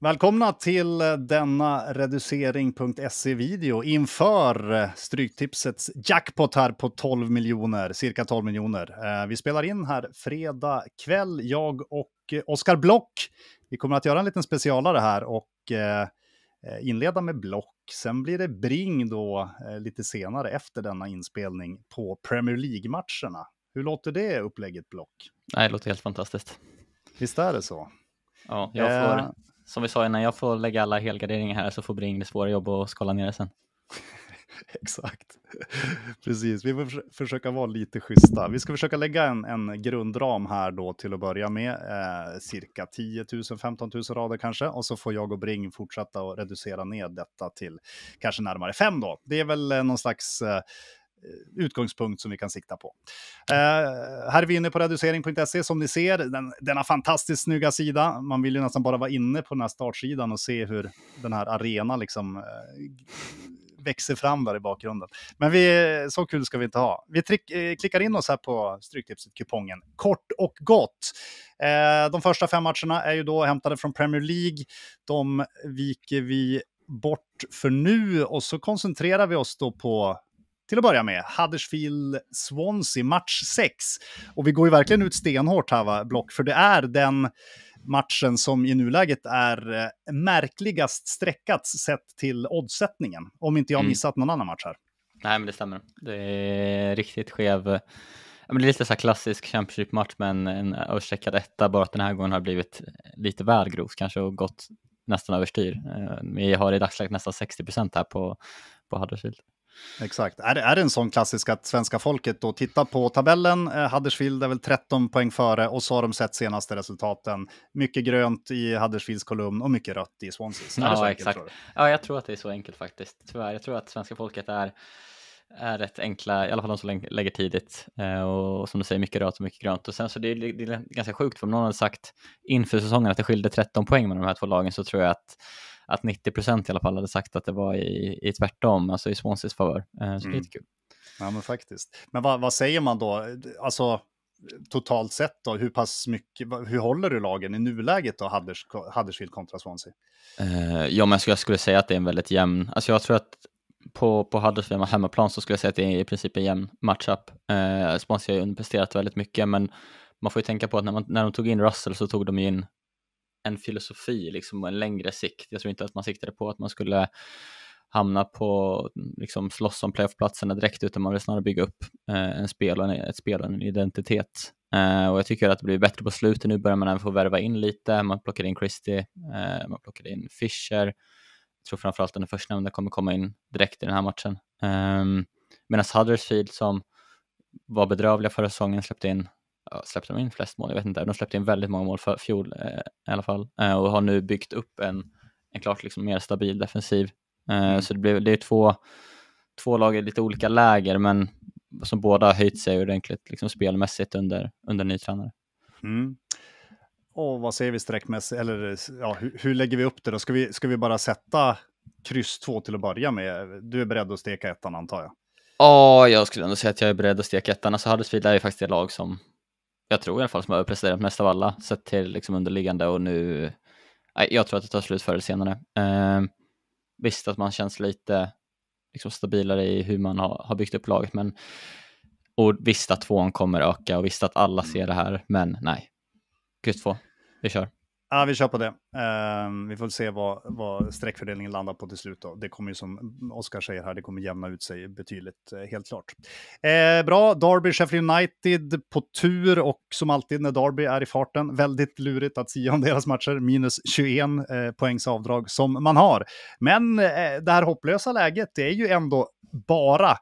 Välkomna till denna reducering.se-video inför Stryktipsets jackpot här på 12 miljoner, cirka 12 miljoner. Eh, vi spelar in här fredag kväll, jag och Oskar Block. Vi kommer att göra en liten specialare här och eh, inleda med Block. Sen blir det Bring då eh, lite senare efter denna inspelning på Premier League-matcherna. Hur låter det upplägget Block? Nej, det låter helt fantastiskt. Visst är det så? Ja, jag får som vi sa innan, jag får lägga alla helgarderingar här så får Bring det svåra jobb och skala ner det sen. Exakt. Precis, vi får försöka vara lite schyssta. Vi ska försöka lägga en, en grundram här då till att börja med, eh, cirka 10 000-15 000 rader kanske, och så får jag och Bring fortsätta att reducera ner detta till kanske närmare 5 då. Det är väl eh, någon slags eh, Eh, utgångspunkt som vi kan sikta på. Eh, här är vi inne på reducering.se som ni ser, den, denna fantastiskt snygga sida. Man vill ju nästan bara vara inne på den här startsidan och se hur den här arenan liksom eh, växer fram där i bakgrunden. Men vi, så kul ska vi inte ha. Vi trick, eh, klickar in oss här på Stryktipset-kupongen, kort och gott. Eh, de första fem matcherna är ju då hämtade från Premier League. De viker vi bort för nu och så koncentrerar vi oss då på till att börja med, Huddersfield-Swansea, match 6. Och vi går ju verkligen ut stenhårt här, va, Block, för det är den matchen som i nuläget är eh, märkligast streckat sett till oddsättningen. Om inte jag mm. missat någon annan match här. Nej, men det stämmer. Det är riktigt skev. Eh, men det är lite så här klassisk Championship-match med en, en överstreckad etta, bara att den här gången har blivit eh, lite väl grovt kanske och gått nästan överstyr. Vi har i dagsläget nästan 60 procent här på, på Huddersfield. Exakt. Är det, är det en sån klassisk att svenska folket då tittar på tabellen, eh, Huddersfield är väl 13 poäng före och så har de sett senaste resultaten. Mycket grönt i Huddersfields kolumn och mycket rött i Swanseas. Ja, enkelt, exakt. Ja, jag tror att det är så enkelt faktiskt. Tyvärr, jag tror att svenska folket är är rätt enkla, i alla fall de som lägger tidigt. Eh, och som du säger, mycket rött och mycket grönt. Och sen så det är, det är ganska sjukt, för om någon hade sagt inför säsongen att det skilde 13 poäng med de här två lagen så tror jag att att 90 procent i alla fall hade sagt att det var i, i tvärtom, alltså i Swanseas favör. Eh, så mm. lite kul. Ja, men faktiskt. Men vad, vad säger man då? Alltså, totalt sett då, hur pass mycket, hur håller du lagen i nuläget då, Hadders, Huddersfield kontra Swansea? Uh, ja, men jag skulle säga att det är en väldigt jämn, alltså jag tror att på, på Huddersfield hemmaplan så skulle jag säga att det är i princip en jämn matchup. Uh, Swansea har ju underpresterat väldigt mycket, men man får ju tänka på att när, man, när de tog in Russell så tog de in en filosofi liksom, en längre sikt. Jag tror inte att man siktade på att man skulle hamna på, liksom slåss om playoff-platserna direkt, utan man vill snarare bygga upp eh, en spel och en, ett spel och en identitet. Eh, och jag tycker att det blir bättre på slutet. Nu börjar man även få värva in lite. Man plockar in Christie, eh, man plockar in Fischer. Jag tror framförallt den förstnämnda kommer komma in direkt i den här matchen. Eh, Medan Huddersfield som var bedrövliga förra säsongen, släppte in släppte de in flest mål? Jag vet inte. De släppte in väldigt många mål för fjol eh, i alla fall eh, och har nu byggt upp en, en klart liksom mer stabil defensiv. Eh, mm. så det, blev, det är två, två lag i lite olika läger, men som båda har höjt sig ordentligt liksom spelmässigt under, under ny tränare. Mm. Och vad säger vi sträckmässigt, eller ja, hur, hur, lägger vi upp det då? Ska vi, ska vi bara sätta kryss 2 till att börja med? Du är beredd att steka ettan antar jag? Ja, jag skulle ändå säga att jag är beredd att steka ettan. Alltså Huddersfield är ju faktiskt det lag som, jag tror i alla fall, som har överpresterat mest av alla sett till liksom underliggande och nu, jag tror att det tar slut förr eller senare. Eh, visst att man känns lite liksom, stabilare i hur man har, har byggt upp laget, men och visst att tvåan kommer öka och visst att alla mm. ser det här, men nej. Kryss två, vi kör. Ja, vi kör på det. Uh, vi får se vad, vad streckfördelningen landar på till slut. Då. Det kommer ju som Oskar säger här, det kommer jämna ut sig betydligt, uh, helt klart. Uh, bra, Derby, Sheffield United på tur och som alltid när Derby är i farten, väldigt lurigt att sia om deras matcher. Minus 21 eh, poängs avdrag som man har. Men eh, det här hopplösa läget, det är ju ändå bara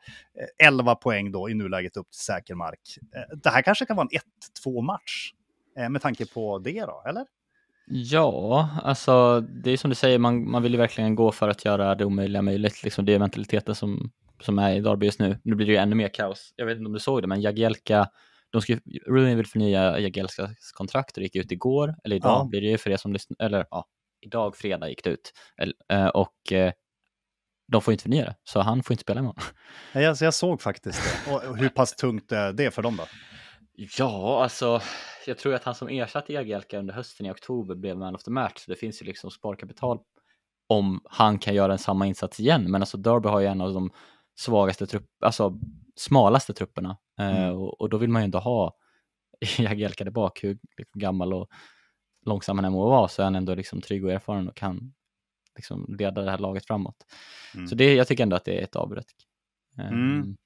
11 poäng då i nuläget upp till säker mark. det här kanske kan vara en 1-2 match med tanke på det då, eller? Ja, alltså det är som du säger, man, man vill ju verkligen gå för att göra det omöjliga möjligt. Liksom, det är mentaliteten som, som är i Derby just nu. Nu blir det ju ännu mer kaos. Jag vet inte om du såg det, men Jagielka, de skulle, Rooney vill förnya Jagielkas kontrakt och det gick ut igår, eller idag ja. blir det ju för er som lyssnar, eller ja, idag fredag gick det ut. Eh, och eh, de får inte förnya det, så han får inte spela imorgon. Jag, alltså, jag såg faktiskt det. Och hur pass tungt är det för dem då? Ja, alltså jag tror att han som ersatte Jagielka under hösten i oktober blev man of the match, så det finns ju liksom sparkapital om han kan göra en samma insats igen. Men alltså Derby har ju en av de svagaste trupp, alltså smalaste trupperna eh, mm. uh, och, och, då vill man ju ändå ha Jagielka där bak, hur liksom gammal och långsam han än må vara så är han ändå liksom trygg och erfaren och kan liksom leda det här laget framåt. Mm. Så det, jag tycker ändå att det är ett avbräck. Um, mm. Ehm.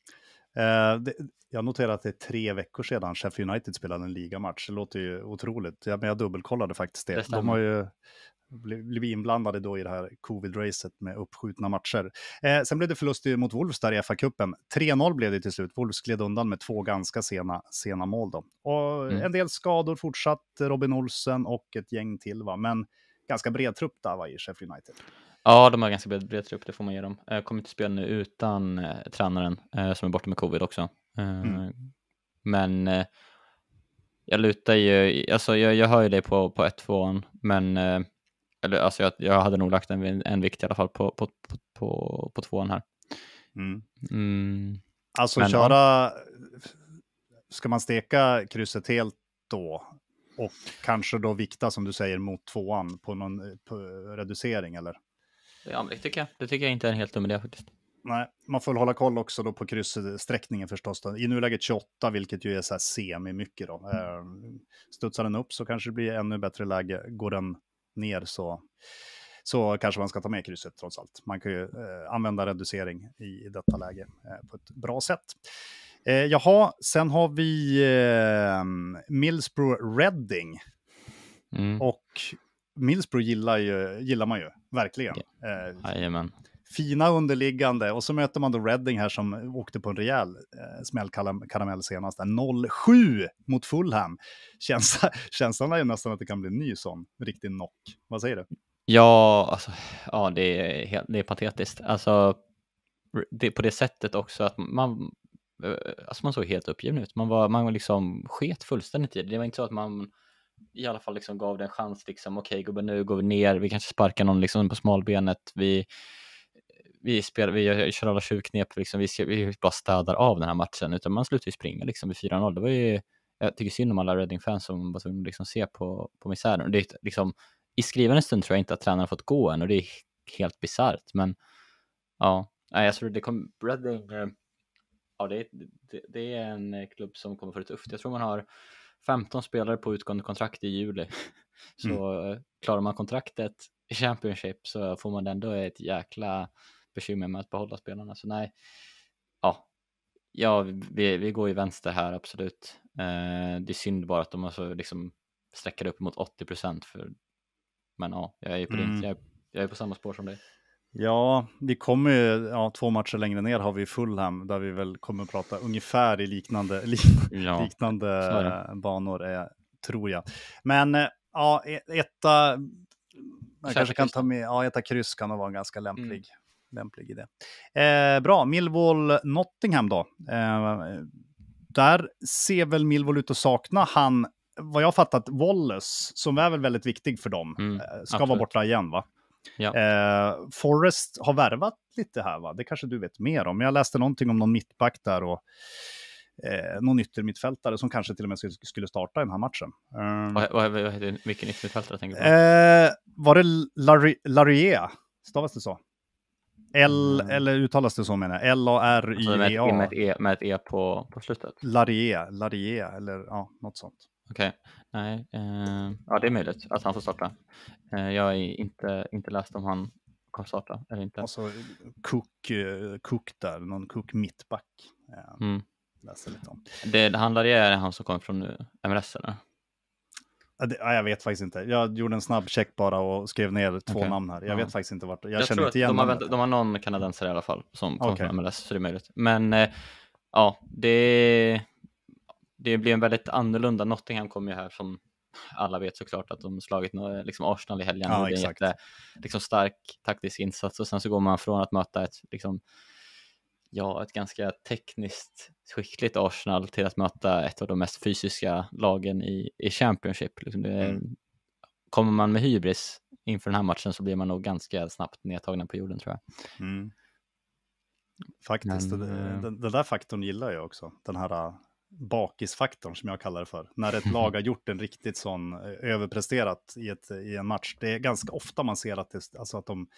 Eh, det, jag noterar att det är tre veckor sedan Sheffield United spelade en ligamatch. Det låter ju otroligt. Jag, men jag dubbelkollade faktiskt det. det de har ju blivit inblandade då i det här covid-racet med uppskjutna matcher. Eh, sen blev det förlust mot Wolves där i FA-cupen. 3-0 blev det till slut. Wolves gled undan med två ganska sena, sena mål. Då. Och mm. En del skador fortsatt, Robin Olsen och ett gäng till. Va? Men ganska bred trupp där va, i Sheffield United. Ja, de har ganska bred, bred trupp, det får man ge dem. Jag eh, kommer inte spela nu utan eh, tränaren eh, som är borta med covid också. Eh, mm. Men eh, jag lutar ju, alltså jag, jag hör ju dig på, på 1-2, men eh, eller, alltså jag, jag hade nog lagt en, en vikt i alla fall på, på, på, på, på tvåan här. Mm. Mm. Alltså men, köra, ska man steka krysset helt då? Och kanske då vikta som du säger mot tvåan på någon på reducering eller? Ja, men det tycker jag. Det tycker jag inte är en helt dum idé faktiskt. Nej, man får väl hålla koll också då på krysssträckningen förstås. Då. I nuläget 28, vilket ju är så här semi-mycket då. Mm. Ehm, studsar den upp så kanske det blir ännu bättre läge. Går den ner så, så kanske man ska ta med krysset trots allt. Man kan ju eh, använda reducering i, i detta läge eh, på ett bra sätt. Eh, jaha, sen har vi eh, Millsbro Redding. Mm. Och Millsbro gillar, ju, gillar man ju, verkligen. Yeah. Eh, fina underliggande och så möter man då Redding här som åkte på en rejäl eh, smällkaramell senast. 0-7 mot Fulham. Käns känslan är nästan att det kan bli en ny sån riktig knock. Vad säger du? Ja, alltså, ja det, är helt, det är patetiskt. Alltså, det, på det sättet också att man, eh, alltså man såg helt uppgiven ut. Man, var, man liksom sket fullständigt i det. Det var inte så att man i alla fall liksom gav det en chans. Liksom, Okej okay, gubben, nu går vi ner. Vi kanske sparkar någon liksom på smalbenet. Vi, vi, spelar, vi kör alla tjuvknep. Liksom, vi, vi bara städar av den här matchen. Utan man slutar ju springa liksom, vid 4-0. Det var ju, jag tycker synd om alla Reading-fans som var tvungna att liksom, se på, på misären. Det, liksom, I skrivande stund tror jag inte att tränaren fått gå än och det är helt bisarrt. Men ja, alltså, det kom, Reading, eh, ja, det, det, det är en eh, klubb som kommer få det tufft. Jag tror man har 15 spelare på utgående kontrakt i juli. Mm. Så mm. klarar man kontraktet i Championship så får man ändå ett jäkla bekymmer med att behålla spelarna. Så nej, ja, ja vi, vi går ju vänster här absolut. Eh, det är synd bara att de har så liksom sträcker upp mot 80 procent. Men ja, jag är, på mm. din, jag, jag är på samma spår som dig. Ja, vi kommer ju, ja, två matcher längre ner har vi Fulham där vi väl kommer att prata ungefär i liknande, li, ja, liknande banor, är, eh, tror jag. Men eh, ja, e-, etta, man kanske kan ta med, ja, etta kryss kan nog vara ganska lämplig. Mm. Lämplig idé. Eh, bra, Millwall Nottingham då. Eh, där ser väl Millwall ut att sakna han, vad jag fattat, Wallace, som är väl väldigt viktig för dem, mm, eh, ska absolut. vara borta igen va? Ja. Eh, Forrest har värvat lite här, va? Det kanske du vet mer om. Jag läste någonting om någon mittback där och eh, någon yttermittfältare som kanske till och med skulle starta i den här matchen. Eh, vilken yttermittfältare tänker du på? Eh, var det Larry, Larrier? Stavas det så? L, mm. eller uttalas det så menar jag? L-A-R-I-E-A. E alltså, med, ett, e, med, e, med ett E på, på slutet? Larrier, Larrier eller ja, något sånt. Okej, okay. nej, eh, ja det är möjligt att han får starta. Eh, jag har inte, inte läst om han kommer starta eller inte. Och så alltså, Cook, eh, Cook där, någon Cook mittback. Eh, mm. Läser lite om. Det, det handlar är han som kommer från MRS eller? Ja, jag vet faktiskt inte. Jag gjorde en snabb check bara och skrev ner två okay. namn här. Jag ja. vet faktiskt inte vart. Jag, jag känner inte igen de har, vänt, de har någon kanadensare i alla fall som kommer okay. från MLS, så det är möjligt. Men eh, ja, det är det blir en väldigt annorlunda. Nottingham kommer ju här som alla vet såklart att de slagit liksom Arsenal i helgen. Ja, det är en jätte, liksom stark taktisk insats och sen så går man från att möta ett, liksom, ja, ett ganska tekniskt skickligt Arsenal till att möta ett av de mest fysiska lagen i, i Championship. Liksom det, mm. Kommer man med hybris inför den här matchen så blir man nog ganska snabbt nedtagna på jorden tror jag. Mm. Faktiskt, Men, den, eh, den, den, där faktorn gillar jag också. Den här bakisfaktorn som jag kallar det för. När ett lag har gjort en riktigt sån eh, överpresterat i, ett, i en match. Det är ganska ofta man ser att, det, alltså att de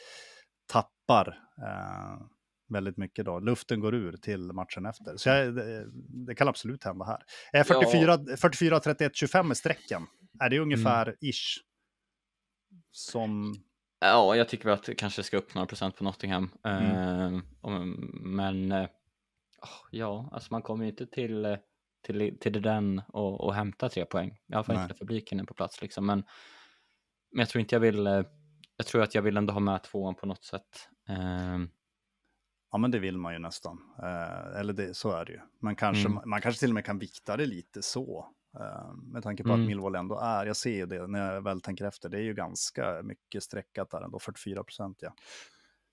tappar eh, väldigt mycket då. Luften går ur till matchen efter. Så jag, eh, det, det, kan absolut hända här. Eh, 44, 31, 25 är strecken. Är det ungefär mm. ish? Som... Ja, jag tycker att det kanske ska upp några procent på Nottingham. Mm. Eh, men eh, ja, alltså man kommer ju inte till till, till den och, och hämta tre poäng. I alla fall inte publiken är på plats liksom. Men, men jag tror inte jag vill, eh, jag tror att jag vill ändå ha med tvåan på något sätt. Um, Ja, men det vill man ju nästan. Eh, eller det, så är det ju. Man kanske, mm. man kanske till och med kan vikta det lite så. Eh, med tanke på mm. att Millwall ändå är, jag ser ju det när jag väl tänker efter, det är ju ganska mycket streckat där ändå, 44 procent ja.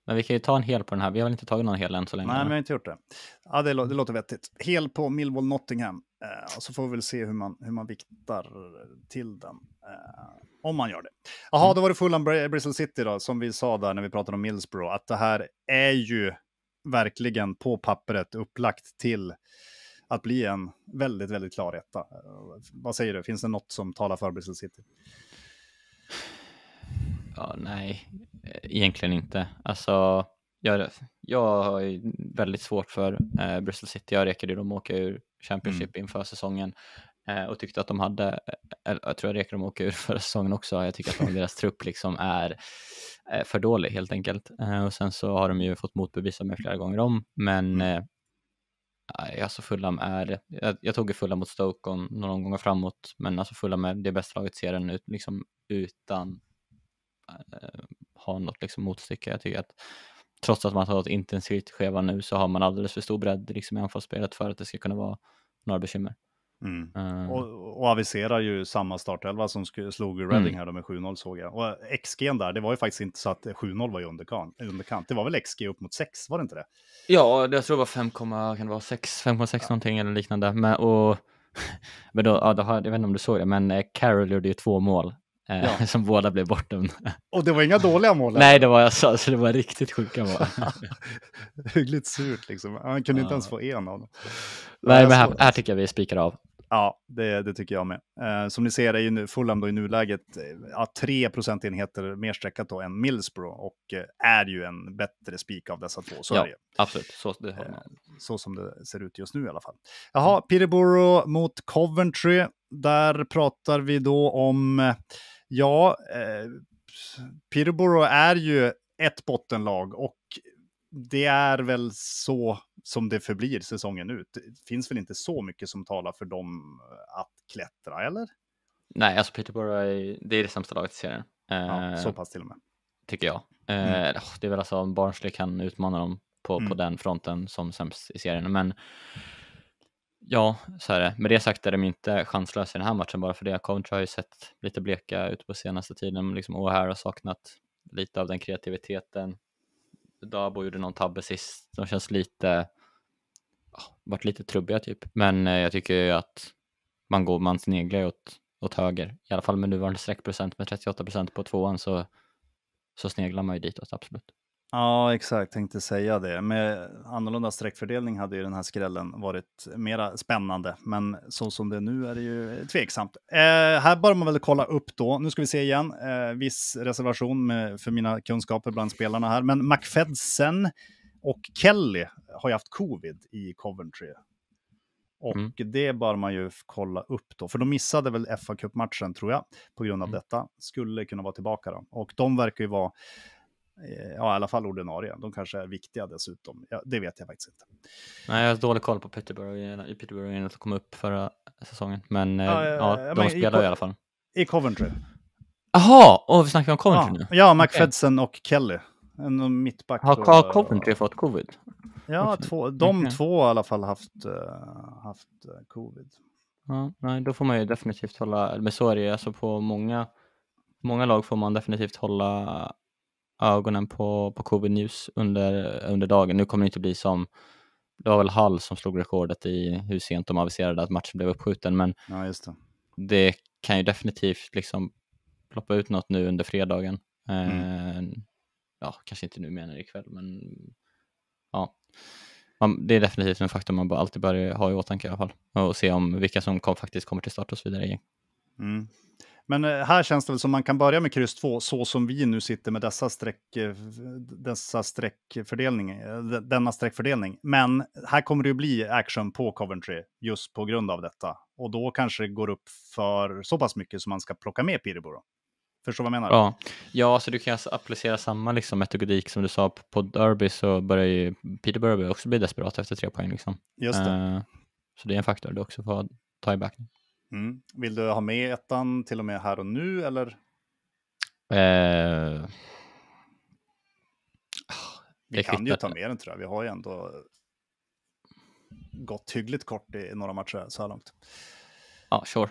Men vi kan ju ta en hel på den här. Vi har väl inte tagit någon hel än så länge? Nej, men vi har inte gjort det. Ja, det, lå det låter vettigt. Hel på Millwall Nottingham. Eh, så får vi väl se hur man, hur man viktar eh, till den. Eh, om man gör det. Jaha, mm. då var det Fulham Br eh, Bristol City då, som vi sa där när vi pratade om Millsborough. att det här är ju verkligen på pappret upplagt till att bli en väldigt, väldigt klar etta. Eh, vad säger du, finns det något som talar för Bristol City? Ja, nej, egentligen inte. Alltså, jag, jag har väldigt svårt för eh, Bristol City. Jag rekade dem åka ur Championship mm. inför säsongen eh, och tyckte att de hade, eh, eller, jag tror jag rekade dem åka ur förra säsongen också. Jag tycker att de, deras trupp liksom är eh, för dålig helt enkelt. Eh, och sen så har de ju fått motbevisa mig flera gånger om, men mm. Eh, alltså Fulham är, jag, jag tog ju fulla mot Stoke om någon gånger framåt, men alltså Fulham är det bästa laget ser den ut, liksom, utan ha något liksom motstycke. Jag tycker att trots att man har ett intensivt skeva nu så har man alldeles för stor bredd liksom i anfallsspelet för att det ska kunna vara några bekymmer. Mm. Eh. Och, och, aviserar ju samma startelva som slog Reading mm. här med 7-0 såg jag. Och XG där, det var ju faktiskt inte så att 7-0 var i underkant, Det var väl XG upp mot 6, var det inte det? Ja, jag tror det var 5, kan det vara 6, 5,6 ja. någonting eller liknande. Men, och, men då, ja, då, jag vet inte om du såg det, men eh, Carroll gjorde ju två mål Eh, ja. som båda blev bortdömda. Och det var inga dåliga mål? Nej, det var jag sa, så det var riktigt sjuka mål. Hyggligt surt liksom. Han kunde ja. inte ens få en av dem. Nej, men här, här tycker jag vi spikar av. Ja, det, det, tycker jag med. Eh, som ni ser är ju nu, Fulham då i nuläget ja, 3 procentenheter mer streckat då än Millsbro och eh, är ju en bättre spik av dessa två. Så ja, absolut. Så, det, eh, så som det ser ut just nu i alla fall. Mm. Jaha, Peterborough mot Coventry. Där pratar vi då om eh, Ja, eh, Peterborough är ju ett bottenlag och det är väl så som det förblir säsongen ut. Det finns väl inte så mycket som talar för dem att klättra, eller? Nej, alltså Peterborough är, det är det sämsta laget i serien. Ja, eh, så pass till och med. Tycker jag. Eh, mm. Det är väl alltså om Barnsley kan utmana dem på, mm. på den fronten som sämst i serien. Men Ja, så är det. Med det sagt är de inte chanslösa i den här matchen bara för det. Coventry har ju sett lite bleka ut på senaste tiden. Liksom O'Hare har saknat lite av den kreativiteten. Dabo gjorde någon tabbe sist. De känns lite, varit lite trubbiga typ. Men eh, jag tycker ju att man går, man sneglar åt, åt höger. I alla fall med nuvarande streckprocent med 38 procent på tvåan så, så sneglar man ju ditåt, absolut. Ja, exakt. Tänkte säga det. Med annorlunda sträckfördelning hade ju den här skrällen varit mera spännande, men så som det är nu är det ju tveksamt. Eh, här bör man väl kolla upp då. Nu ska vi se igen. Eh, viss reservation med, för mina kunskaper bland spelarna här, men McFedsen och Kelly har ju haft covid i Coventry. Och mm. det bör man ju kolla upp då, för de missade väl fa cupmatchen tror jag, på grund av mm. detta. Skulle kunna vara tillbaka då. Och de verkar ju vara Eh, ja, i alla fall ordinarie. De kanske är viktiga dessutom. Ja, det vet jag faktiskt inte. Nej, jag har dålig koll på Peterborough, i Peterborough som kom upp förra säsongen. Men eh, ja, ja, ja de spelar i, i, alla fall. I Coventry. Jaha, och vi snackar om Coventry nu? Ja, McFedsen okay. och Kelly. En mittback. Har och, Coventry fått covid? Ja, två, de okay. två har i alla fall haft, eh, haft covid. Ja, nej, då får man ju definitivt hålla, men så är det ju, alltså på många, många lag får man definitivt hålla ögonen på, på covid news under, under dagen. Nu kommer det inte bli som, det var väl Hall som slog rekordet i hur sent de aviserade att matchen blev uppskjuten, men ja, det. det. kan ju definitivt liksom ploppa ut något nu under fredagen. Mm. Eh, ja, kanske inte nu menar ikväll, men ja. Man, det är definitivt en faktor man alltid bör ha i åtanke i alla fall och se om vilka som kom, faktiskt kommer till start och så vidare. Mm. Men eh, här känns det väl som man kan börja med kryss 2 så som vi nu sitter med dessa streck, eh, dessa streckfördelning, eh, denna streckfördelning. Men här kommer det ju bli action på Coventry just på grund av detta. Och då kanske det går upp för så pass mycket som man ska plocka med Piriboro. Då. Förstår vad jag menar? Ja, ja alltså du kan alltså applicera samma liksom, metodik som du sa på, på Derby så börjar ju Peterborough också bli desperat efter tre poäng. Liksom. Just det. Uh, så det är en faktor du också får ta i beaktning. Mm. Vill du ha med ettan till och med här och nu eller? Eh... Vi kan ju ta med den tror jag. Vi har ju ändå gått hyggligt kort i några matcher så här långt. Ja, sure.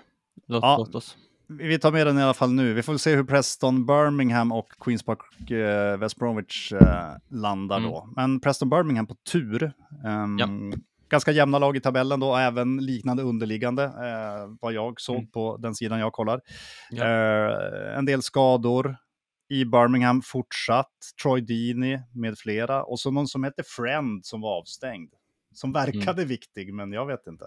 Låt, ja, låt oss. Vi tar med den i alla fall nu. Vi får se hur Preston Birmingham och Queens Park eh, West Bromwich eh, landar mm. då. Men Preston Birmingham på tur. Um, ja ganska jämna lag i tabellen då, även liknande underliggande, eh, vad jag såg mm. på den sidan jag kollar. Ja. Eh, en del skador i Birmingham fortsatt, Troy Dini med flera, och så någon som hette Friend som var avstängd. Som mm. verkade mm. viktig, men jag vet inte.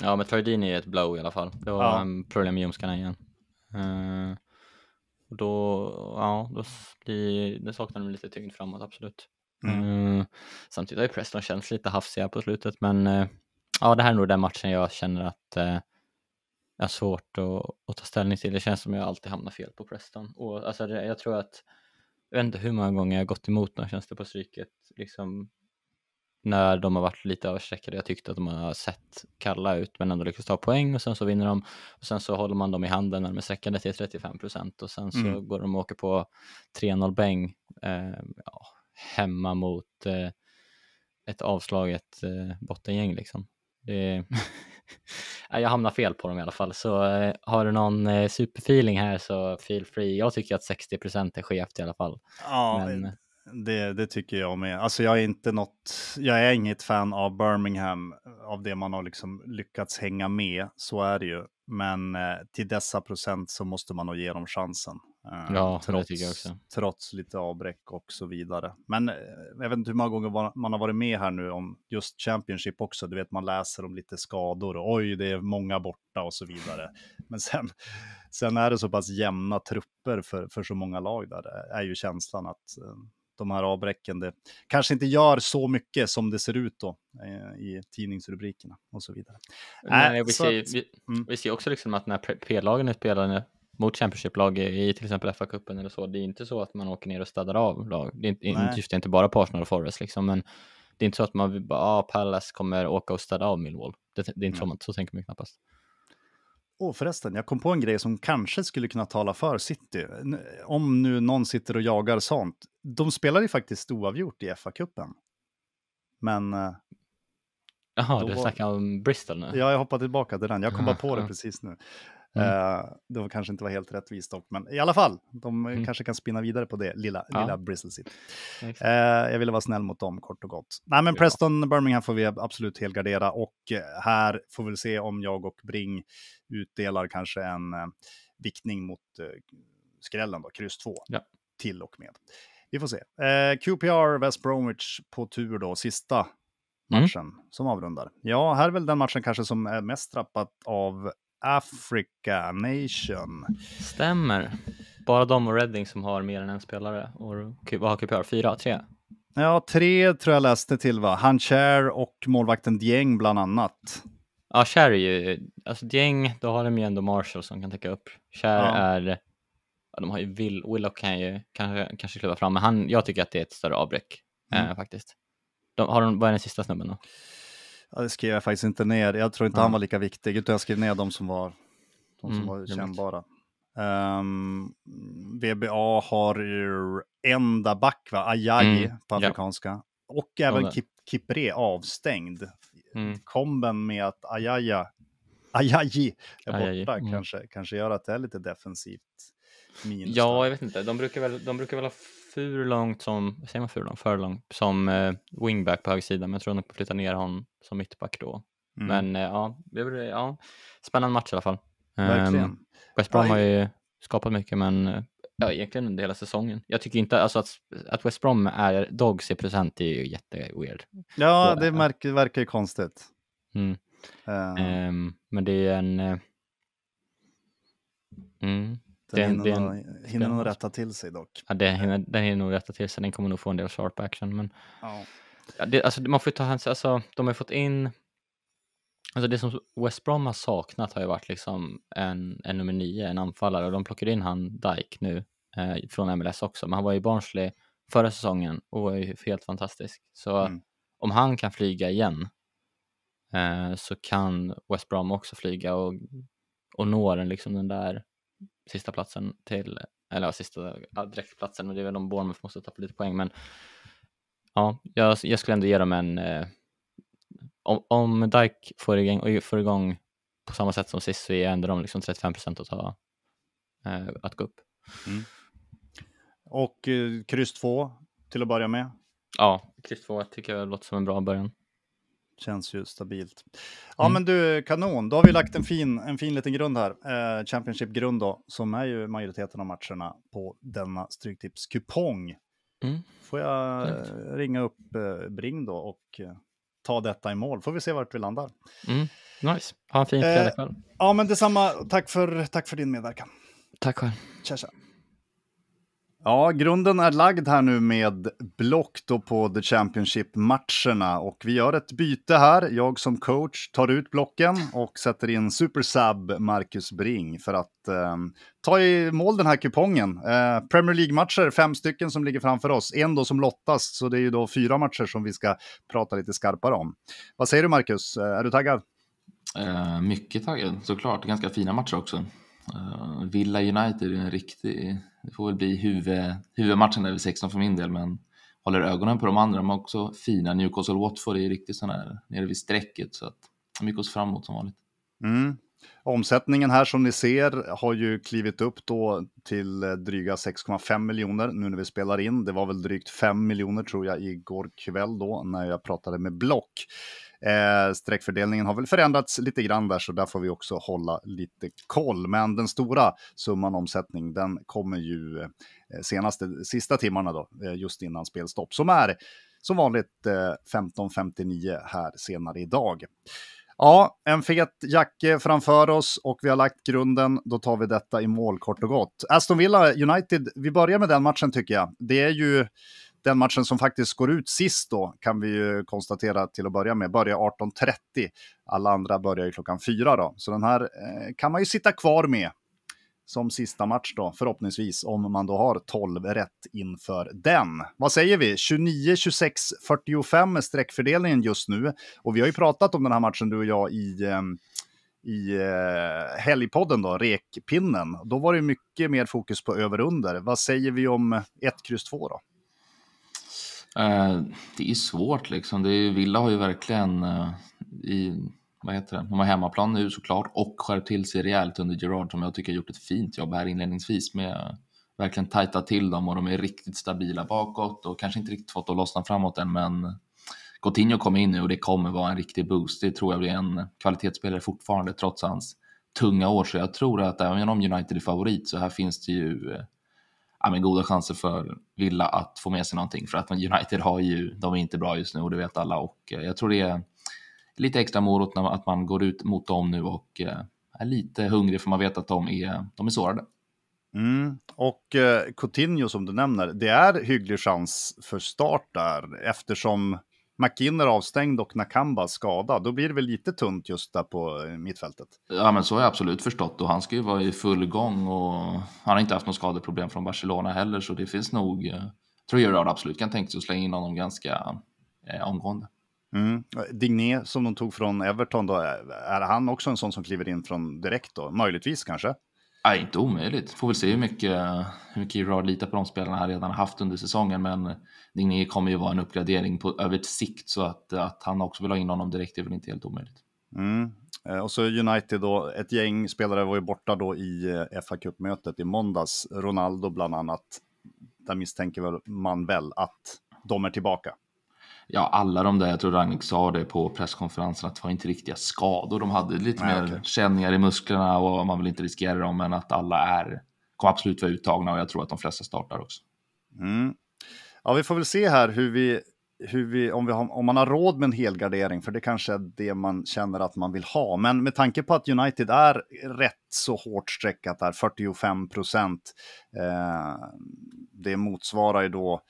Ja, men Troy Dini är ett blow i alla fall. Det var ja. problem med ljumskarna igen. Eh, och då, ja, då blir, det saknar de lite tyngd framåt, absolut. Mm. Eh, samtidigt har ju Preston känts lite hafsiga på slutet, men eh, ja, det här är nog den matchen jag känner att eh, har svårt att, att, ta ställning till. Det känns som jag alltid hamnar fel på Preston. Och, alltså, det, jag tror att, jag vet inte hur många gånger jag gått emot någon känns det på stryket. Liksom, när de har varit lite överstreckade. Jag tyckte att de har sett kalla ut men ändå lyckats ta poäng och sen så vinner de. Och sen så håller man dem i handen när de är sträckade till 35 procent och sen så mm. går de och åker på 3-0 bäng. Eh, ja, hemma mot eh, ett avslaget eh, bottengäng liksom. Det, jag hamnar fel på dem i alla fall, så eh, har du någon eh, superfeeling här så feel free. Jag tycker att 60 procent är skevt i alla fall. Ja, Men... Eh, det, det, tycker jag med. Alltså jag är inte något, jag är inget fan av Birmingham, av det man har liksom lyckats hänga med, så är det ju. Men eh, till dessa procent så måste man nog ge dem chansen. Ja, eh, trots, det tycker jag också. Trots lite avbräck och så vidare. Men eh, jag vet inte hur många gånger man har varit med här nu om just Championship också. Du vet, man läser om lite skador och oj, det är många borta och så vidare. Men sen, sen är det så pass jämna trupper för, för så många lag där, det eh, är ju känslan att de här avbräcken, det kanske inte gör så mycket som det ser ut då i tidningsrubrikerna och så vidare. Nej, äh, vi, ser, att, vi, mm. vi, ser också liksom att när P-lagen är spelade, mot Championship-lag i till exempel FA-cupen eller så. Det är inte så att man åker ner och städar av lag. Det är inte, just, det inte bara på Arsenal och Forest liksom, men det är inte så att man vill bara, ah, Palace kommer åka och städa av Millwall. Det, det är inte mm. så man så tänker man knappast. Och förresten, jag kom på en grej som kanske skulle kunna tala för City. Om nu någon sitter och jagar sånt. De spelar ju faktiskt oavgjort i FA-cupen. Men... Eh, Jaha, du snackar om Bristol nu? Ja, jag hoppar tillbaka till den. Jag kom bara på det precis nu. Mm. Eh, det var kanske inte var helt rättvist dock, men i alla fall, de mm. kanske kan spinna vidare på det lilla, ja. lilla Bristol City. Uh, jag ville vara snäll mot dem kort och gott. Nej, men ja. Preston Birmingham får vi absolut helgardera och eh, här får vi se om jag och Bring utdelar kanske en uh, viktning mot skrällen då, kryss 2 ja. till och med. Vi får se. QPR West Bromwich på tur då, sista mm. matchen mm. som avrundar. Ja, här är väl den matchen kanske som är mest trappat av Africa Nation. Stämmer. Bara de och Reading som har mer än en spelare. Och vad har QPR? Fyra? Tre? Ja, tre tror jag läste till va? Han Cher och målvakten Dieng bland annat. Ja, Cher är ju, alltså Dieng, då har de ju ändå Marshall som kan täcka upp. Cher ja. är, ja, de har ju Will, Willock kan ju kanske, kanske kliva fram, men han, jag tycker att det är ett större avbräck mm. eh, faktiskt. De, har de, vad är den sista snubben då? Ja, det skrev jag faktiskt inte ner. Jag tror inte mm. han var lika viktig, utan jag skrev ner de som var, de som mm, var kännbara. Um, ehm, VBA har ju enda back, va? Ajayi mm, på afrikanska. Ja. Och även Kip, Kipre avstängd. Mm. Komben med att Ajaja, Ajayi är Ajayi. borta mm. kanske, kanske gör att det är lite defensivt minus. Ja, jag vet inte. De brukar väl, de brukar väl ha Furlong som, säger man Furlong? Furlong som eh, wingback på högersidan, men jag tror nog på flytta ner honom som mittback då. Mm. Men eh, ja, det, ja, spännande match i alla fall. Verkligen. Ehm, West Brom har ju skapat mycket, men eh, ja, egentligen under hela säsongen. Jag tycker inte alltså att, att West Brom är dogs i present är ju jätteweird. Ja, det märker, verkar ju konstigt. Mm. Um. Um, men det är en... Uh, mm. Den, den, hinner, den, nog, hinner nog rätta till sig dock. Ja, den hinner, den hinner nog rätta till sig. Den kommer nog få en del sharp action. Men, ja. Ja, det, alltså, man får ju ta hänsyn, alltså, de har fått in... Alltså det som West Brom har saknat har ju varit liksom en, en nummer nio, en anfallare. Och de plockade in han Dyke nu eh, från MLS också. Men han var ju barnslig förra säsongen och var ju helt fantastisk. Så mm. om han kan flyga igen eh, så kan West Brom också flyga och, och nå den, liksom den där sista platsen till, eller ja, sista ja, direktplatsen, men det är väl om Bournemouth måste tappa lite poäng. Men ja, jag, jag skulle ändå ge dem en... Eh, om, om Dyke får igång, får igång på samma sätt som sist så ger jag ändå dem liksom 35 procent att, eh, att gå upp. Mm. Och eh, kryss 2 till att börja med? Ja, kryss 2 tycker jag låter som en bra början. Känns ju stabilt. Ja, mm. men du, kanon. Då har vi lagt en fin, en fin liten grund här. Eh, Championship-grund då, som är ju majoriteten av matcherna på denna Stryktipskupong. Mm. Får jag Färligt. ringa upp eh, Bring då och eh, ta detta i mål? Får vi se vart vi landar. Mm. Nice. Ha en fin eh, fredagkväll. ja, men detsamma. Tack för, tack för din medverkan. Tack själv. Tja, tja. Ja, grunden är lagd här nu med block då på The Championship-matcherna och vi gör ett byte här. Jag som coach tar ut blocken och sätter in supersub Marcus Bring för att eh, ta i mål den här kupongen. Eh, Premier League-matcher, fem stycken som ligger framför oss, en då som lottas, så det är ju då fyra matcher som vi ska prata lite skarpare om. Vad säger du Marcus, eh, är du taggad? Eh, mycket taggad, såklart. Ganska fina matcher också. Eh, Villa United är en riktig, det får väl bli huvud, huvudmatchen över 16 för min del, men håller ögonen på de andra. De har också fina Newcastle Watford är riktigt sån här nere vid strecket så att mycket att se fram emot som vanligt. Mm. Omsättningen här som ni ser har ju klivit upp då till dryga 6,5 miljoner nu när vi spelar in. Det var väl drygt 5 miljoner tror jag igår kväll då när jag pratade med Block. Eh, streckfördelningen har väl förändrats lite grann där, så där får vi också hålla lite koll. Men den stora summan omsättning, den kommer ju eh, senaste, sista timmarna då, eh, just innan spelstopp, som är som vanligt 15.59 eh, här senare idag. Ja, en fet jacke framför oss och vi har lagt grunden. Då tar vi detta i mål kort och gott. Aston Villa United, vi börjar med den matchen tycker jag. Det är ju den matchen som faktiskt går ut sist då kan vi ju konstatera till att börja med börjar 18.30. Alla andra börjar ju klockan 4 då, så den här eh, kan man ju sitta kvar med som sista match då, förhoppningsvis, om man då har 12 rätt inför den. Vad säger vi? 29, 26, 45 streckfördelningen just nu. Och vi har ju pratat om den här matchen, du och jag, i, ehm, i eh, helgpodden då, Rekpinnen. Då var det mycket mer fokus på över-under. Vad säger vi om 1, X, 2 då? Eh, det är svårt liksom. Det är, Villa har ju verkligen eh, i, vad heter det? De har hemmaplan nu såklart och skärpt till sig rejält under Gerard som jag tycker har gjort ett fint jobb här inledningsvis med verkligen tajta till dem och de är riktigt stabila bakåt och kanske inte riktigt fått att lossna framåt än men Coutinho kommer in nu och det kommer vara en riktig boost. Det tror jag blir en kvalitetsspelare fortfarande trots hans tunga år så jag tror att även om United är favorit så här finns det ju eh, ja, men goda chanser för Villa att få med sig någonting för att United har ju, de är inte bra just nu och det vet alla och eh, jag tror det är lite extra morot när, att man går ut mot dem nu och eh, är lite hungrig för man vet att de är, de är sårade. Mm. Och eh, Coutinho som du nämner, det är hygglig chans för start där eftersom McKinner avstängd och Nakamba skadad, då blir det väl lite tunt just där på eh, mittfältet. Ja, men så har jag absolut förstått och han ska ju vara i full gång och han har inte haft något skadeproblem från Barcelona heller, så det finns nog, eh, tror jag absolut kan tänka sig att slänga in honom ganska eh, omgående. Mm. Digné som de tog från Everton, då, är han också en sån som kliver in från direkt då? Möjligtvis kanske? Nej, inte omöjligt. Får väl se hur mycket, hur mycket Gerard litar på de spelarna han redan haft under säsongen. Men Digné kommer ju vara en uppgradering på, över ett sikt så att, att han också vill ha in honom direkt är väl inte helt omöjligt. Mm. Eh, och så United då, ett gäng spelare var ju borta då i eh, fa Cup-mötet i måndags. Ronaldo bland annat. Där misstänker man väl att de är tillbaka ja, alla de där, jag tror Rangnick sa det på presskonferensen, att det var inte riktiga skador de hade. Lite Nej, mer okay. känningar i musklerna och man vill inte riskera dem, men att alla är, kommer absolut vara uttagna och jag tror att de flesta startar också. Mm. Ja, vi får väl se här hur vi, hur vi, om, vi har, om man har råd med en helgardering, för det kanske är det man känner att man vill ha. Men med tanke på att United är rätt så hårt streckat där, 45 procent, eh, det motsvarar ju då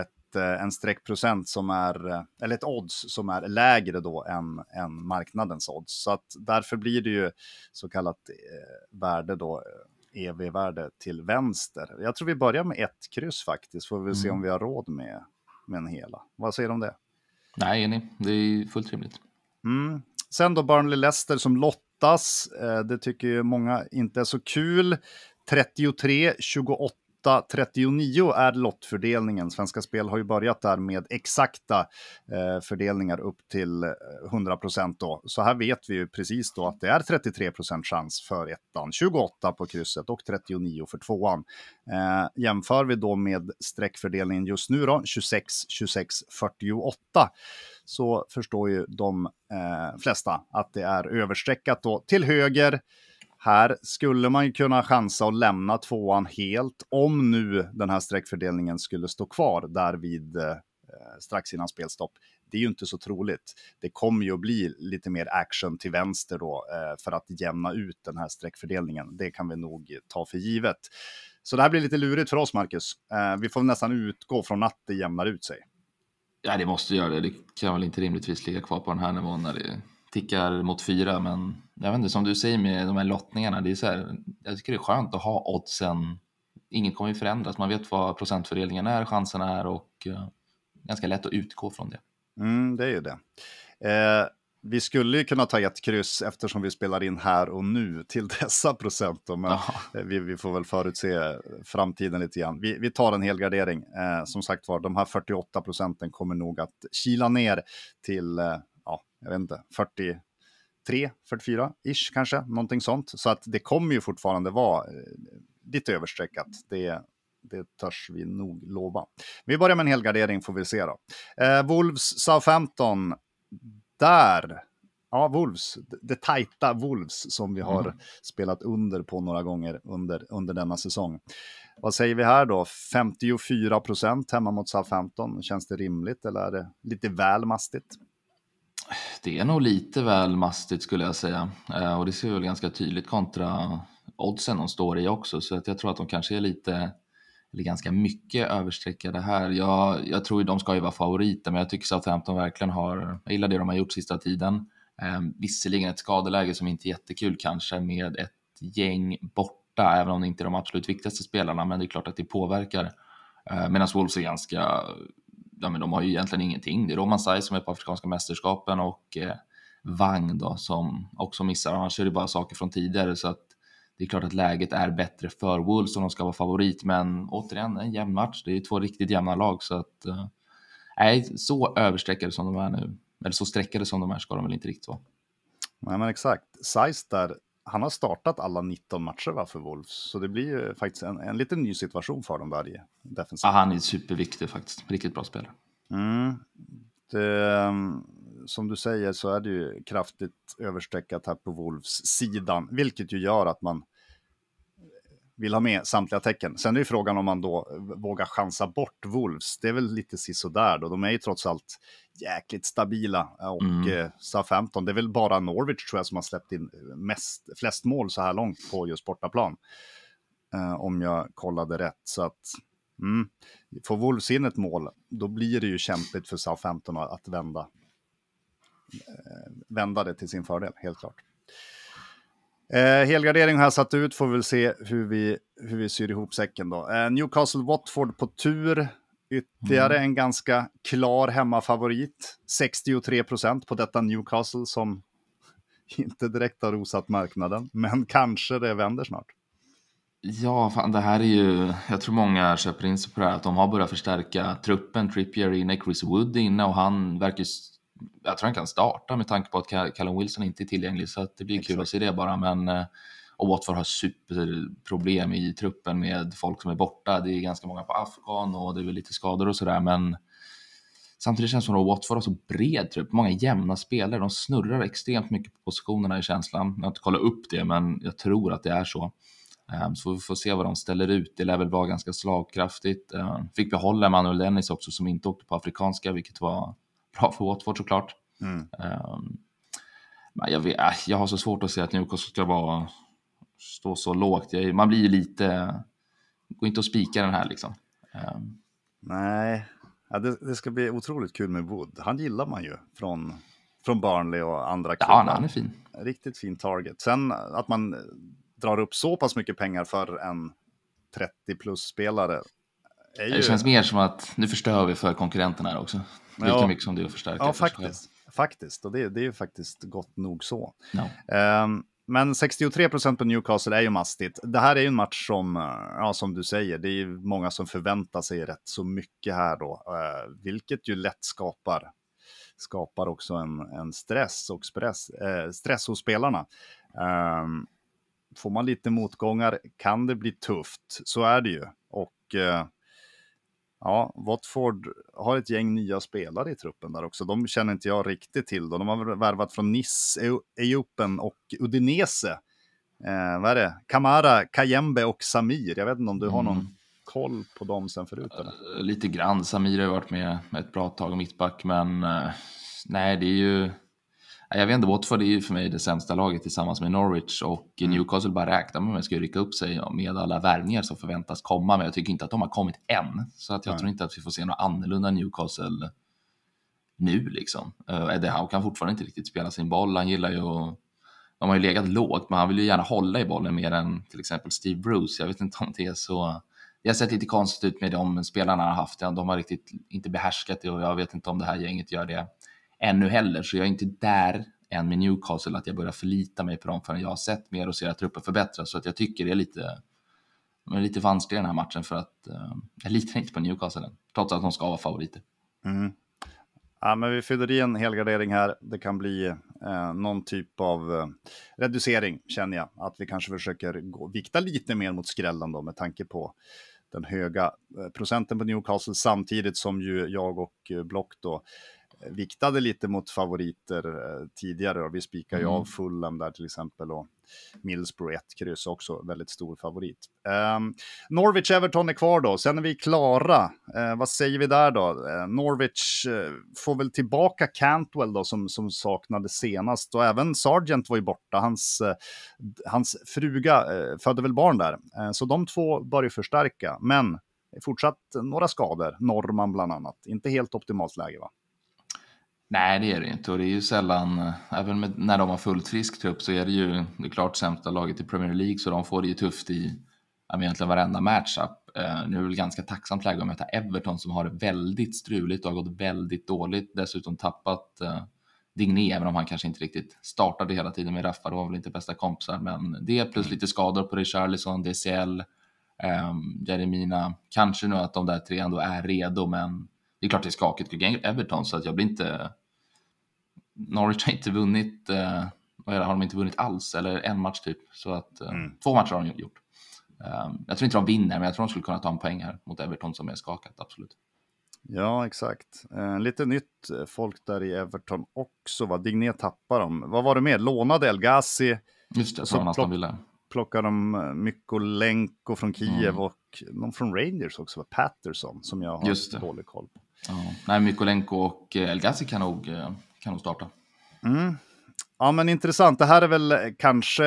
ett Eh, en streckprocent som är, eh, eller ett odds som är lägre då än, än marknadens odds. Så att därför blir det ju så kallat eh, värde då, EV-värde eh, e till vänster. Jag tror vi börjar med ett kryss faktiskt, får vi mm. se om mm. vi har råd med, med en hela. Vad säger du om det? Nej, enig. Det är fullt rimligt. Mm. Sen då Burnley-Leicester som lottas. Eh, det tycker ju många inte är så kul. 33-28 38-39 är lottfördelningen. Svenska Spel har ju börjat där med exakta eh, fördelningar upp till 100 eh, procent Så här vet vi ju precis då att det är 33 procent chans för ettan, 28 på krysset och 39 för tvåan. Eh, jämför vi då med streckfördelningen just nu då, 26, 26, 48 så förstår ju de eh, flesta att det är överstreckat då till höger här skulle man ju kunna chansa och lämna tvåan helt om nu den här streckfördelningen skulle stå kvar där vid eh, strax innan spelstopp. Det är ju inte så troligt. Det kommer ju att bli lite mer action till vänster då eh, för att jämna ut den här streckfördelningen. Det kan vi nog ta för givet. Så det här blir lite lurigt för oss, Marcus. Eh, vi får nästan utgå från att det jämnar ut sig. Ja, det måste göra det. Det kan väl inte rimligtvis ligga kvar på den här nivån när det tickar mot fyra, men jag vet inte, som du säger med de här lottningarna, det är så här, jag tycker det är skönt att ha oddsen. Inget kommer ju förändras, man vet vad procentfördelningen är, chanserna är och uh, ganska lätt att utgå från det. Mm, det är ju det. Eh, vi skulle ju kunna ta ett kryss eftersom vi spelar in här och nu till dessa procent. Då, men eh, vi, vi får väl förutse framtiden lite grann. Vi, vi tar en helgardering. Eh, som sagt var, de här 48 procenten kommer nog att kila ner till eh, jag vet inte, 43, 44 ish kanske, någonting sånt. Så att det kommer ju fortfarande vara eh, lite överstreckat. Det, det törs vi nog lova. Vi börjar med en helgardering får vi se då. Eh, Wolves Southampton, där Ja, Wolves, det tajta Wolves som vi har mm. spelat under på några gånger under, under denna säsong. Vad säger vi här då? 54 procent hemma mot Southampton. Känns det rimligt eller är det lite väl mastigt? Det är nog lite väl mastigt skulle jag säga eh, och det ser väl ganska tydligt kontra oddsen de står i också så att jag tror att de kanske är lite eller ganska mycket överstreckade här. Jag, jag tror de ska ju vara favoriter men jag tycker Southampton verkligen har, jag gillar det de har gjort sista tiden. Eh, visserligen ett skadeläge som inte är jättekul kanske med ett gäng borta även om det inte är de absolut viktigaste spelarna men det är klart att det påverkar. Eh, Medan Wolves är ganska ja, men de har ju egentligen ingenting. Det är Roman Sai som är på Afrikanska mästerskapen och eh, Wang då som också missar. Annars är det bara saker från tidigare så att det är klart att läget är bättre för Wolves om de ska vara favorit. Men återigen, en jämn match. Det är två riktigt jämna lag så att eh, så överstreckade som de är nu, eller så streckade som de är ska de väl inte riktigt vara. Nej, men exakt. Seis där han har startat alla 19 matcher va, för Wolves, så det blir ju faktiskt en, en liten ny situation för dem varje defensiv. Ja, han är superviktig faktiskt. Riktigt bra spelare. Mm. Det, som du säger så är det ju kraftigt överstreckat här på Wolves-sidan, vilket ju gör att man vill ha med samtliga tecken. Sen är det frågan om man då vågar chansa bort Wolves. Det är väl lite sisådär då. De är ju trots allt jäkligt stabila. Eh, och mm. Eh, Southampton, det är väl bara Norwich tror jag som har släppt in mest, flest mål så här långt på just bortaplan. Eh, om jag kollade rätt. Så att, mm. Får Wolves in ett mål, då blir det ju kämpigt för Southampton att vända, eh, vända det till sin fördel, helt klart. Eh, helgardering har jag satt ut, får väl se hur vi, hur vi syr ihop säcken då. Eh, Newcastle-Watford på tur, ytterligare mm. en ganska klar hemmafavorit. 63 procent på detta Newcastle som inte direkt har rosat marknaden, men kanske det vänder snart. Ja, fan, det här är ju, jag tror många köper in sig på det här, att de har börjat förstärka truppen. Trippier är inne, Chris Wood är inne och han verkar jag tror han kan starta med tanke på att Callum Wilson inte är tillgänglig så att det blir Exakt. kul att se det bara. Men, eh, och Watford har superproblem i truppen med folk som är borta. Det är ganska många på Afghan och det är väl lite skador och sådär. Men samtidigt känns det som att Watford har så bred trupp, många jämna spelare. De snurrar extremt mycket på positionerna i känslan. Jag har inte kollat upp det, men jag tror att det är så. Ehm, så vi får se vad de ställer ut. Det lär väl vara ganska slagkraftigt. Ehm, fick behålla Manuel Dennis också som inte åkte på afrikanska, vilket var bra för Watford såklart. Mm. Um, men jag, vet, äh, jag har så svårt att se att Newcastle ska vara, stå så lågt. Jag, man blir ju lite... Går inte att spika den här liksom. Um. Nej, ja, det, det, ska bli otroligt kul med Wood. Han gillar man ju från, från Barnley och andra klubbar. Ja, han är fin. Riktigt fin target. Sen att man drar upp så pass mycket pengar för en 30 plus spelare är ju... Det känns mer som att nu förstör vi för konkurrenterna här också. Ja. mycket som det är Ja, faktiskt. faktiskt. Och det, det, är ju faktiskt gott nog så. No. Um, ehm, men 63 procent på Newcastle är ju mastigt. Det här är ju en match som, eh, ja, som du säger, det är många som förväntar sig rätt så mycket här då, uh, vilket ju lätt skapar skapar också en, en stress och stress, eh, stress hos spelarna. Um, får man lite motgångar kan det bli tufft, så är det ju. Och eh, Ja, Watford har ett gäng nya spelare i truppen där också. De känner inte jag riktigt till. Då. De har värvat från Nice, Eupen och Udinese. Eh, vad är det? Kamara, Kayembe och Samir. Jag vet inte om du mm. har någon mm. koll på dem sen förut? Eller? Eh, lite grann. Samir har varit med ett bra tag och mittback, men eh, nej, det är ju jag vet inte, Watford är ju för mig det sämsta laget tillsammans med Norwich och mm. Newcastle bara räknar med att man ska rycka upp sig med alla värvningar som förväntas komma, men jag tycker inte att de har kommit än. Så att jag Nej. tror inte att vi får se något annorlunda Newcastle nu liksom. Uh, Eddie Howe kan fortfarande inte riktigt spela sin boll, han gillar ju att de har ju legat lågt, men han vill ju gärna hålla i bollen mer än till exempel Steve Bruce. Jag vet inte om det är så. Det har sett lite konstigt ut med de spelarna han har haft. De har riktigt inte behärskat det och jag vet inte om det här gänget gör det ännu heller, så jag är inte där än med Newcastle att jag börjar förlita mig på dem förrän jag har sett mer och ser att truppen förbättras. Så att jag tycker det är lite, det är lite vansklig den här matchen för att eh, jag litar inte på Newcastle än, trots att de ska vara favoriter. Mm. Ja, men vi fyller i en helgardering här. Det kan bli eh, någon typ av eh, reducering, känner jag. Att vi kanske försöker gå, vikta lite mer mot skrällen då, med tanke på den höga eh, procenten på Newcastle, samtidigt som ju jag och eh, Block då viktade lite mot favoriter eh, tidigare. vi spikar ju mm. av Fulham där till exempel och Millsbro 1, kryss också, väldigt stor favorit. Um, ehm, Norwich-Everton är kvar då, sen är vi klara. Uh, vad säger vi där då? Uh, Norwich uh, får väl tillbaka Cantwell då som, som saknade senast och även Sargent var ju borta, hans, hans fruga födde väl barn där. så de två bör ju förstärka, men fortsatt några skador, Norman bland annat. Inte helt optimalt läge va? Nej, det är det inte. Och det är ju sällan, eh, även med, när de har fullt frisk trupp så är det ju det klart sämsta laget i Premier League så de får det ju tufft i egentligen varenda matchup. Eh, nu är det väl ganska tacksamt läge att möta Everton som har det väldigt struligt och har gått väldigt dåligt. Dessutom tappat uh, Digné, även om han kanske inte riktigt startade hela tiden med Raffa. De var väl inte bästa kompisar, men det plus mm. lite skador på Richarlison, DCL, um, ehm, Jeremina. Kanske nu att de där tre ändå är redo, men det är klart det är skakigt kring Everton så att jag blir inte Norwich har inte vunnit, eh, det, har de inte vunnit alls, eller en match typ. Så att, eh, mm. Två matcher har de gjort. Ehm, jag tror inte de vinner, men jag tror de skulle kunna ta en poäng här mot Everton som är skakat, absolut. Ja, exakt. Eh, lite nytt eh, folk där i Everton också, va? Digné tappar dem. Vad var det mer? Lånade El Ghazi. Just det, från Aston Villa. Plockar de Mykolenko från Kiev mm. och någon från Rangers också, va? Patterson, som jag har Just dålig koll på. Ja. Nej, Mykolenko och El Ghazi kan nog kan de starta. Mm. Ja, men intressant. Det här är väl kanske,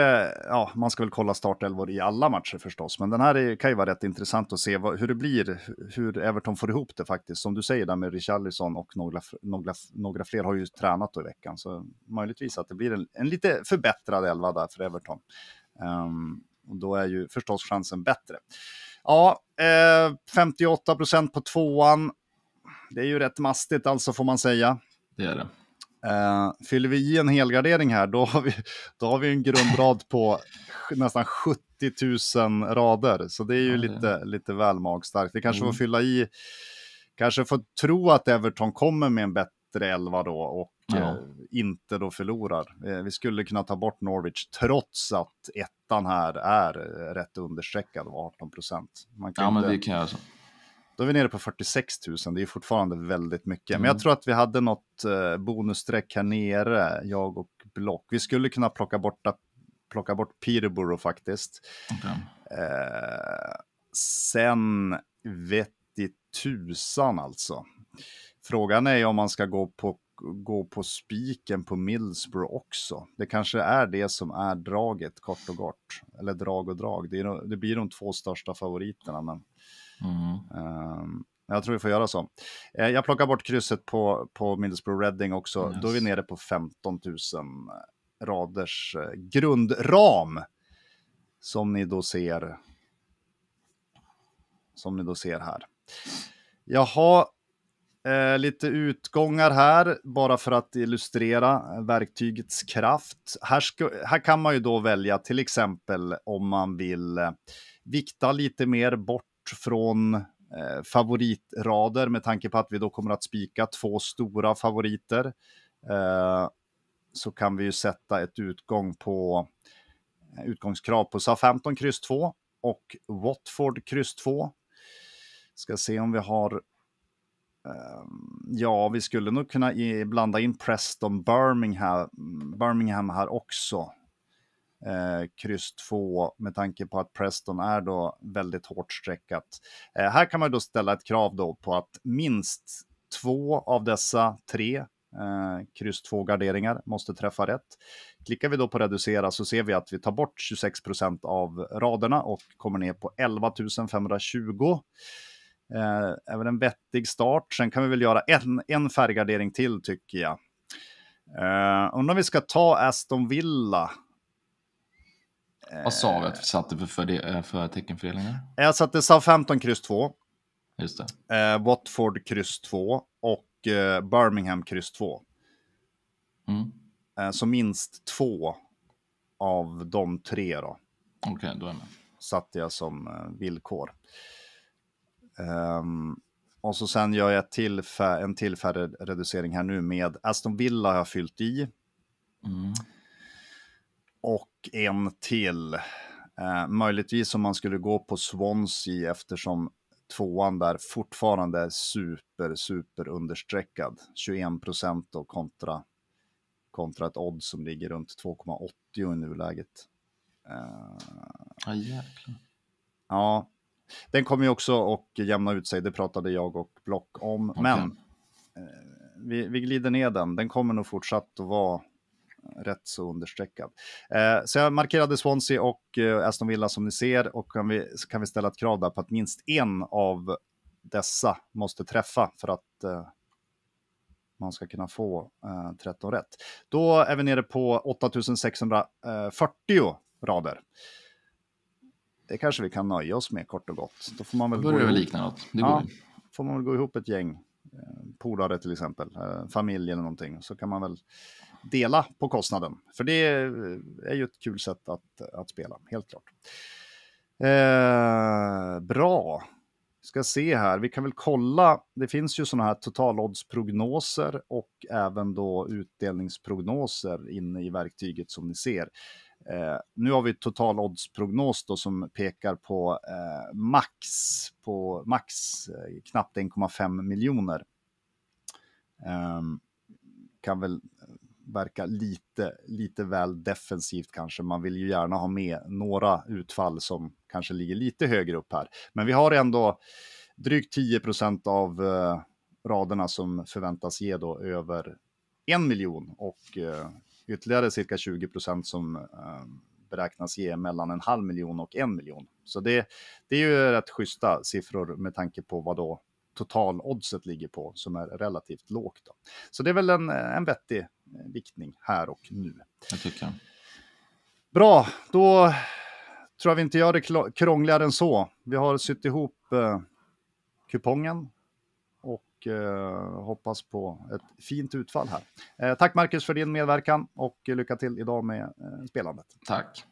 ja, man ska väl kolla startelvor i alla matcher förstås, men den här är, kan ju vara rätt intressant att se vad, hur det blir, hur Everton får ihop det faktiskt. Som du säger där med Richarlison och några, några, några fler har ju tränat då i veckan, så möjligtvis att det blir en, en lite förbättrad elva där för Everton. Um, och då är ju förstås chansen bättre. Ja, eh, 58 procent på tvåan. Det är ju rätt mastigt alltså får man säga. Det är det. Uh, fyller vi i en helgardering här, då har vi, då har vi en grundrad på nästan 70 000 rader. Så det är ju ja, lite, lite väl magstarkt. Vi kanske mm. får fylla i, kanske får tro att Everton kommer med en bättre elva då och ja. uh, inte då förlorar. Uh, vi skulle kunna ta bort Norwich trots att ettan här är rätt understreckad, 18 procent. Ja, men det kan jag alltså. Då är vi nere på 46 000, det är fortfarande väldigt mycket. Mm. Men jag mm. tror att vi hade något eh, bonusstreck här nere, jag och Block. Vi skulle kunna plocka bort, plocka bort Peterborough faktiskt. Okay. Eh, sen vet i tusan alltså. Frågan är om man ska gå på, gå på spiken på Millsborough också. Det kanske är det som är draget kort och gott. Eller drag och drag. Det, är, det blir de två största favoriterna. Men... Mm. Ehm, jag tror vi får göra så. Eh, jag plockar bort krysset på, på Middlesbrough Reading också. Yes. Då är vi nere på 15 000 raders eh, grundram. Som ni då ser. Som ni då ser här. Jaha, eh, lite utgångar här bara för att illustrera verktygets kraft. Här, ska, här kan man ju då välja till exempel om man vill eh, vikta lite mer bort från eh, favoritrader med tanke på att vi då kommer att spika två stora favoriter. Eh, så kan vi ju sätta ett utgång på, eh, utgångskrav på SA-15 kryss 2 och Watford kryss 2. Ska se om vi har eh, Ja, vi skulle nog kunna blanda in Preston Birmingham, Birmingham här också eh, kryss 2 med tanke på att Preston är då väldigt hårt streckat. Eh, här kan man då ställa ett krav då på att minst två av dessa tre eh, kryss 2 garderingar måste träffa rätt. Klickar vi då på reducera så ser vi att vi tar bort 26 procent av raderna och kommer ner på 11 520. Eh, även en vettig start. Sen kan vi väl göra en, en färggardering till tycker jag. Uh, eh, undrar om vi ska ta Aston Villa vad sa vi att vi eh. satte för, för, eh, för teckenfördelningar? Jag satte Southampton kryss 2. Just det. Eh, Watford kryss 2 och Birmingham kryss 2. Mm. så minst två av de tre då. Okej, okay, då är jag med. Satte jag som villkor. Um, och så sen gör jag till, en tillfällig reducering här nu med Aston Villa har jag fyllt i. Mm och en till. Eh, möjligtvis om man skulle gå på Swansea eftersom tvåan där fortfarande är super, super understreckad. 21 procent kontra, kontra ett odd som ligger runt 2,80 i nuläget. Eh, ja, Ja, den kommer ju också att jämna ut sig, det pratade jag och Block om. Okay. Men eh, vi, vi glider ner den, den kommer nog fortsatt att vara rätt så understreckad. Eh, så jag markerade Swansea och eh, Aston Villa som ni ser och kan vi, kan vi ställa ett krav där på att minst en av dessa måste träffa för att eh, man ska kunna få eh, 13 rätt. Då är vi nere på 8640 rader. Det kanske vi kan nöja oss med kort och gott. Då får man väl börjar gå ihop... likna något. Det ja, får man väl gå ihop ett gäng eh, polare till exempel, eh, familj eller någonting, så kan man väl dela på kostnaden. För det är ju ett kul sätt att, att spela, helt klart. Eh, bra. Ska se här, vi kan väl kolla. Det finns ju sådana här totaloddsprognoser och även då utdelningsprognoser inne i verktyget som ni ser. Eh, nu har vi totaloddsprognos då som pekar på eh, max, på max eh, knappt 1,5 miljoner. Ehm, kan väl verkar lite, lite väl defensivt kanske. Man vill ju gärna ha med några utfall som kanske ligger lite högre upp här. Men vi har ändå drygt 10 procent av eh, raderna som förväntas ge då över en miljon och eh, ytterligare cirka 20 procent som eh, beräknas ge mellan en halv miljon och en miljon. Så det, det är ju rätt schyssta siffror med tanke på vad då totaloddset ligger på som är relativt lågt. Då. Så det är väl en, en vettig Eh, viktning här och nu. Jag tycker. Bra, då tror jag vi inte gör det krångligare än så. Vi har sytt ihop eh, kupongen och eh, hoppas på ett fint utfall här. Eh, tack Marcus för din medverkan och lycka till idag med eh, spelandet. Tack.